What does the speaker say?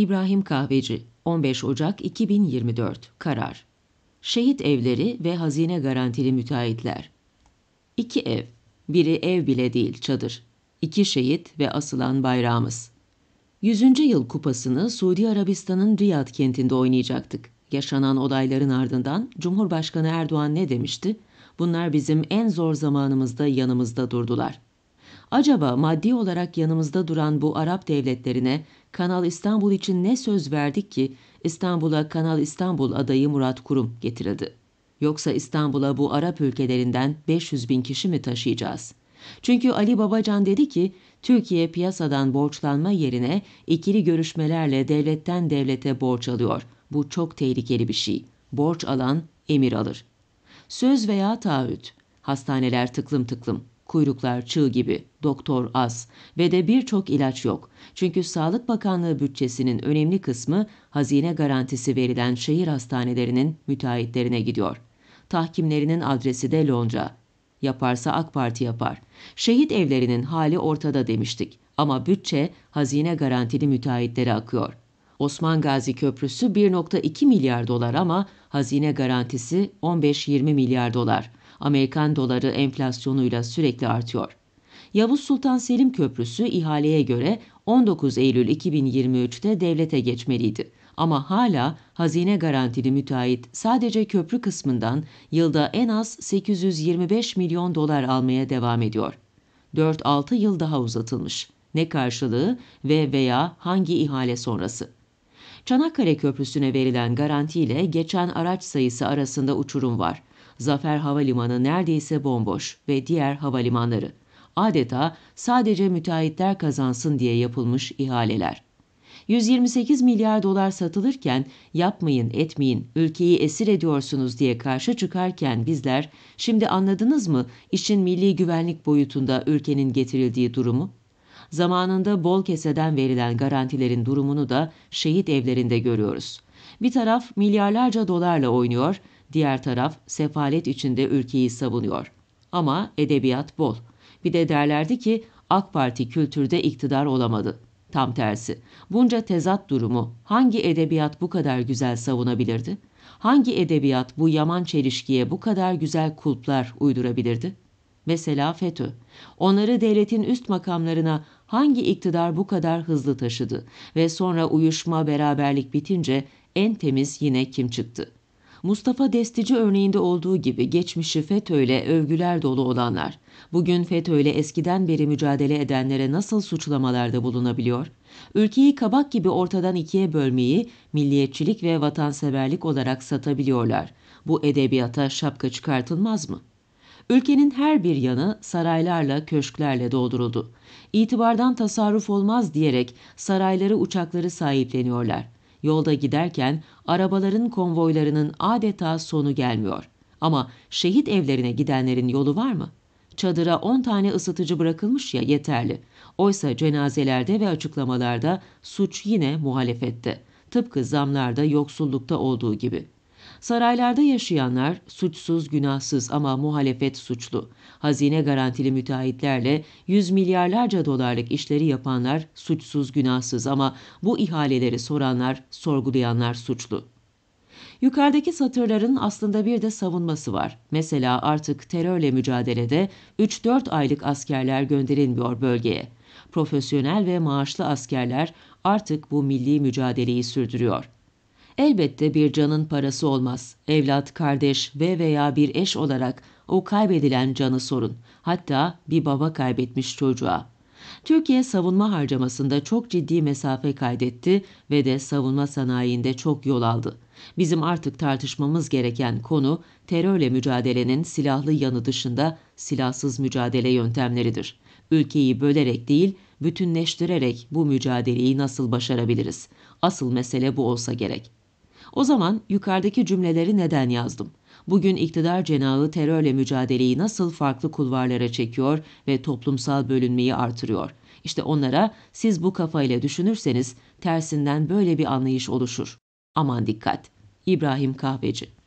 İbrahim Kahveci 15 Ocak 2024 Karar Şehit evleri ve hazine garantili müteahhitler İki ev Biri ev bile değil çadır İki şehit ve asılan bayrağımız 100. Yıl Kupası'nı Suudi Arabistan'ın Riyad kentinde oynayacaktık. Yaşanan olayların ardından Cumhurbaşkanı Erdoğan ne demişti? Bunlar bizim en zor zamanımızda yanımızda durdular. Acaba maddi olarak yanımızda duran bu Arap devletlerine Kanal İstanbul için ne söz verdik ki İstanbul'a Kanal İstanbul adayı Murat Kurum getirildi? Yoksa İstanbul'a bu Arap ülkelerinden 500 bin kişi mi taşıyacağız? Çünkü Ali Babacan dedi ki Türkiye piyasadan borçlanma yerine ikili görüşmelerle devletten devlete borç alıyor. Bu çok tehlikeli bir şey. Borç alan emir alır. Söz veya taahhüt. Hastaneler tıklım tıklım kuyruklar çığ gibi, doktor az ve de birçok ilaç yok. Çünkü Sağlık Bakanlığı bütçesinin önemli kısmı hazine garantisi verilen şehir hastanelerinin müteahhitlerine gidiyor. Tahkimlerinin adresi de Lonca. Yaparsa AK Parti yapar. Şehit evlerinin hali ortada demiştik ama bütçe hazine garantili müteahhitlere akıyor. Osman Gazi Köprüsü 1.2 milyar dolar ama hazine garantisi 15-20 milyar dolar. Amerikan doları enflasyonuyla sürekli artıyor. Yavuz Sultan Selim Köprüsü ihaleye göre 19 Eylül 2023'te devlete geçmeliydi. Ama hala hazine garantili müteahhit sadece köprü kısmından yılda en az 825 milyon dolar almaya devam ediyor. 4-6 yıl daha uzatılmış. Ne karşılığı ve veya hangi ihale sonrası? Çanakkale Köprüsü'ne verilen garantiyle geçen araç sayısı arasında uçurum var. Zafer Havalimanı neredeyse bomboş ve diğer havalimanları. Adeta sadece müteahhitler kazansın diye yapılmış ihaleler. 128 milyar dolar satılırken yapmayın etmeyin ülkeyi esir ediyorsunuz diye karşı çıkarken bizler şimdi anladınız mı işin milli güvenlik boyutunda ülkenin getirildiği durumu? zamanında bol keseden verilen garantilerin durumunu da şehit evlerinde görüyoruz. Bir taraf milyarlarca dolarla oynuyor, diğer taraf sefalet içinde ülkeyi savunuyor. Ama edebiyat bol. Bir de derlerdi ki AK Parti kültürde iktidar olamadı. Tam tersi. Bunca tezat durumu hangi edebiyat bu kadar güzel savunabilirdi? Hangi edebiyat bu yaman çelişkiye bu kadar güzel kulplar uydurabilirdi? Mesela FETÖ. Onları devletin üst makamlarına hangi iktidar bu kadar hızlı taşıdı ve sonra uyuşma beraberlik bitince en temiz yine kim çıktı? Mustafa Destici örneğinde olduğu gibi geçmişi FETÖ'yle övgüler dolu olanlar, bugün FETÖ'yle eskiden beri mücadele edenlere nasıl suçlamalarda bulunabiliyor? Ülkeyi kabak gibi ortadan ikiye bölmeyi milliyetçilik ve vatanseverlik olarak satabiliyorlar. Bu edebiyata şapka çıkartılmaz mı?'' Ülkenin her bir yanı saraylarla, köşklerle dolduruldu. İtibardan tasarruf olmaz diyerek sarayları, uçakları sahipleniyorlar. Yolda giderken arabaların konvoylarının adeta sonu gelmiyor. Ama şehit evlerine gidenlerin yolu var mı? Çadıra 10 tane ısıtıcı bırakılmış ya yeterli. Oysa cenazelerde ve açıklamalarda suç yine muhalefette. Tıpkı zamlarda, yoksullukta olduğu gibi.'' Saraylarda yaşayanlar suçsuz günahsız ama muhalefet suçlu. Hazine garantili müteahhitlerle yüz milyarlarca dolarlık işleri yapanlar suçsuz günahsız ama bu ihaleleri soranlar, sorgulayanlar suçlu. Yukarıdaki satırların aslında bir de savunması var. Mesela artık terörle mücadelede 3-4 aylık askerler gönderilmiyor bölgeye. Profesyonel ve maaşlı askerler artık bu milli mücadeleyi sürdürüyor. Elbette bir canın parası olmaz. Evlat, kardeş ve veya bir eş olarak o kaybedilen canı sorun. Hatta bir baba kaybetmiş çocuğa. Türkiye savunma harcamasında çok ciddi mesafe kaydetti ve de savunma sanayinde çok yol aldı. Bizim artık tartışmamız gereken konu terörle mücadelenin silahlı yanı dışında silahsız mücadele yöntemleridir. Ülkeyi bölerek değil, bütünleştirerek bu mücadeleyi nasıl başarabiliriz? Asıl mesele bu olsa gerek. O zaman yukarıdaki cümleleri neden yazdım? Bugün iktidar cenahı terörle mücadeleyi nasıl farklı kulvarlara çekiyor ve toplumsal bölünmeyi artırıyor? İşte onlara siz bu kafayla düşünürseniz tersinden böyle bir anlayış oluşur. Aman dikkat! İbrahim Kahveci